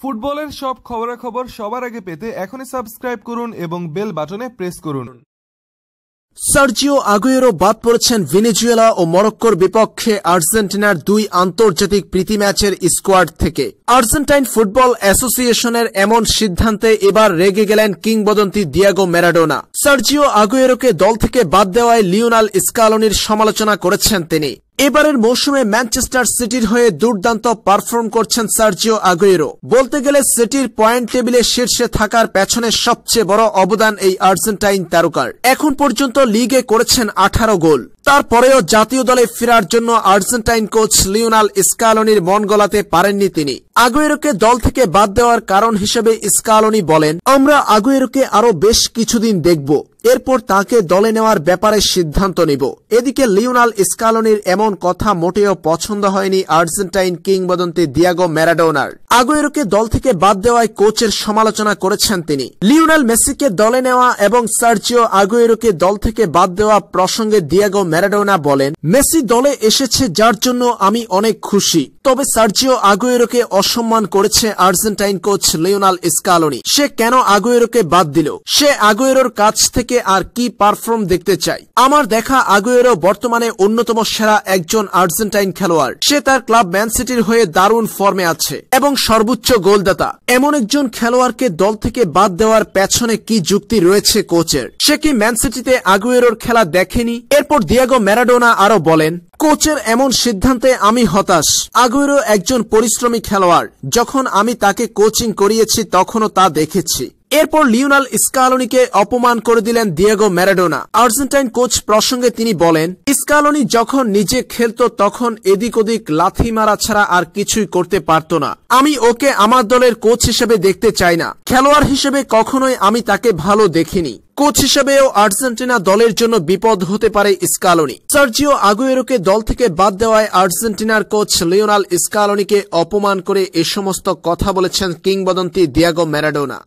ফুটবলের সব খবরাখবর সবার আগে পেতে এখনই সাবস্ক্রাইব করুন এবং বেল বাটনে প্রেস করুন সার্জিও আগুয়েরো বাদ পড়েছেন ভেনেজুয়েলা ও মরক্কোর বিপক্ষে আর্জেন্টিনার দুই আন্তর্জাতিক প্রীতি ম্যাচের স্কোয়াড থেকে আর্জেন্টাইন ফুটবল অ্যাসোসিয়েশনের এমন সিদ্ধান্তে এবার রেগে গেলেন কিংবদন্তি দিয়াগো ম্যারাডোনা সার্জিও আগুয়েরোকে দল থেকে বাদ দেওয়ায় লিওনাল স্কালনির সমালোচনা করেছেন তিনি এবারের মৌসুমে ম্যানচেস্টার সিটির হয়ে দুর্দান্ত পারফর্ম করছেন সার্জিও আগুয়েরো বলতে গেলে সিটির পয়েন্ট টেবিলে শীর্ষে থাকার পেছনে সবচেয়ে বড় অবদান এই আর্জেন্টাইন তারকার এখন পর্যন্ত লিগে করেছেন আঠারো গোল তারপরেও জাতীয় দলে ফেরার জন্য আর্জেন্টাইন কোচ লিওনাল স্কালনির মন গলাতে পারেননি তিনি আগুয়েরোকে দল থেকে বাদ দেওয়ার কারণ হিসেবে স্কালনি বলেন আমরা আগুয়েরোকে আরো বেশ কিছুদিন দেখব এরপর তাকে দলে নেওয়ার ব্যাপারে সিদ্ধান্ত নিব এদিকে লিওনাল স্কালনির এমন কথা মোটেও পছন্দ হয়নি আর্জেন্টাইন কিংবদন্তি দিয়াগো ম্যারাডোনার আগুয়েরোকে দল থেকে বাদ দেওয়ায় কোচের সমালোচনা করেছেন তিনি লিওনাল মেসিকে দলে নেওয়া এবং সার্জিও আগুয়েরোকে দল থেকে বাদ দেওয়া প্রসঙ্গে দিয়াগো ম্যারাডোনা বলেন মেসি দলে এসেছে যার জন্য আমি অনেক খুশি তবে সার্জিও আগুয়েরোকে অসম্মান করেছে আর্জেন্টাইন কোচ লিওনাল স্কালনি সে কেন আগুয়েরোকে বাদ দিল সে আগুয়েরোর কাছ থেকে থেকে আর কি পারফর্ম দেখতে চাই আমার দেখা আগুয়েরও বর্তমানে অন্যতম সেরা একজন আর্জেন্টাইন খেলোয়াড় সে তার ক্লাব ম্যান সিটির হয়ে দারুণ ফর্মে আছে এবং সর্বোচ্চ গোলদাতা এমন একজন খেলোয়াড়কে দল থেকে বাদ দেওয়ার পেছনে কি যুক্তি রয়েছে কোচের সে কি ম্যান সিটিতে আগুয়েরোর খেলা দেখেনি এরপর দিয়াগো ম্যারাডোনা আরো বলেন কোচের এমন সিদ্ধান্তে আমি হতাশ আগুয়েরো একজন পরিশ্রমী খেলোয়াড় যখন আমি তাকে কোচিং করিয়েছি তখনও তা দেখেছি এরপর লিওনাল স্কালোনিকে অপমান করে দিলেন দিয়েগো ম্যারাডোনা আর্জেন্টাইন কোচ প্রসঙ্গে তিনি বলেন স্কালোনি যখন নিজে খেলত তখন এদিক ওদিক লাথি মারা ছাড়া আর কিছুই করতে পারত না আমি ওকে আমার দলের কোচ হিসেবে দেখতে চাই না খেলোয়াড় হিসেবে কখনোই আমি তাকে ভালো দেখিনি কোচ হিসেবেও আর্জেন্টিনা দলের জন্য বিপদ হতে পারে স্কালোনি সার্জিও আগুয়েরোকে দল থেকে বাদ দেওয়ায় আর্জেন্টিনার কোচ লিওনাল স্কালোনিকে অপমান করে এ সমস্ত কথা বলেছেন কিংবদন্তি দিয়াগো ম্যারাডোনা